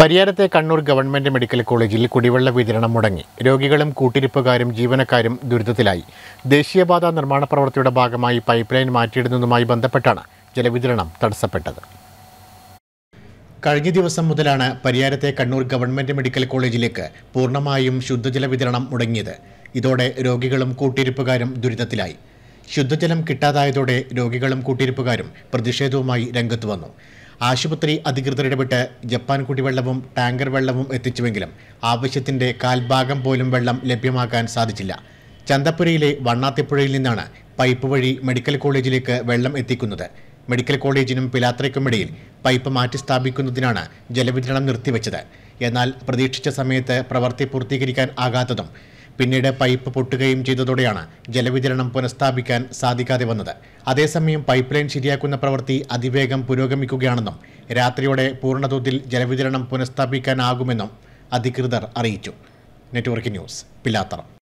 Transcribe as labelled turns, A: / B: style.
A: പരിയാരത്തെ Kannur government medical കോളേജിൽ കുടിവെള്ള വിതരണം മുടങ്ങി രോഗികളും കൂട്ടിരിപ്പുകാരും ജീവനക്കാരും ദുരിതത്തിലായി ദേശീയപാത നിർമ്മാണ പ്രവൃത്തിയുടെ ഭാഗമായി പൈപ്പ് ലൈൻ മാറ്റിയിടുന്നതുമായി ബന്ധപ്പെട്ടാണ് ജലവിതരണം തടസ്സപ്പെട്ടത് കഴിഞ്ഞ ദിവസം മുതലാണ് പരിയാരത്തെ കണ്ണൂർ ഗവൺമെൻറ് മെഡിക്കൽ കോളേജിലേക്ക് പൂർണ്ണമായും ശുദ്ധജല വിതരണം മുടങ്ങിയത് ഇതോടെ രോഗികളും കൂട്ടിരിപ്പുകാരും ദുരിതത്തിലായി ശുദ്ധജലം കിട്ടാതായതോടെ രോഗികളും കൂട്ടിരിപ്പുകാരും പ്രതിഷേധവുമായി രംഗത്ത് വന്നു ആശുപത്രി അധികൃതർ ഇടപെട്ട് ജപ്പാൻ കുടിവെള്ളവും ടാങ്കർ വെള്ളവും എത്തിച്ചുവെങ്കിലും ആവശ്യത്തിൻ്റെ കാൽഭാഗം പോലും വെള്ളം ലഭ്യമാക്കാൻ സാധിച്ചില്ല ചന്തപ്പുരയിലെ വണ്ണാത്തിപ്പുഴയിൽ നിന്നാണ് പൈപ്പ് വഴി മെഡിക്കൽ കോളേജിലേക്ക് വെള്ളം എത്തിക്കുന്നത് മെഡിക്കൽ കോളേജിനും പിലാത്രയ്ക്കുമിടയിൽ പൈപ്പ് മാറ്റി സ്ഥാപിക്കുന്നതിനാണ് ജലവിതരണം നിർത്തിവെച്ചത് എന്നാൽ പ്രതീക്ഷിച്ച സമയത്ത് പ്രവൃത്തി പൂർത്തീകരിക്കാൻ ആകാത്തതും പിന്നീട് പൈപ്പ് പൊട്ടുകയും ചെയ്തതോടെയാണ് ജലവിതരണം പുനഃസ്ഥാപിക്കാൻ സാധിക്കാതെ വന്നത് അതേസമയം പൈപ്പ് ലൈൻ ശരിയാക്കുന്ന പ്രവൃത്തി അതിവേഗം പുരോഗമിക്കുകയാണെന്നും രാത്രിയോടെ പൂർണ്ണതോതിൽ ജലവിതരണം പുനഃസ്ഥാപിക്കാനാകുമെന്നും അധികൃതർ അറിയിച്ചു നെറ്റ്വർക്ക് ന്യൂസ് പിലാത്തറം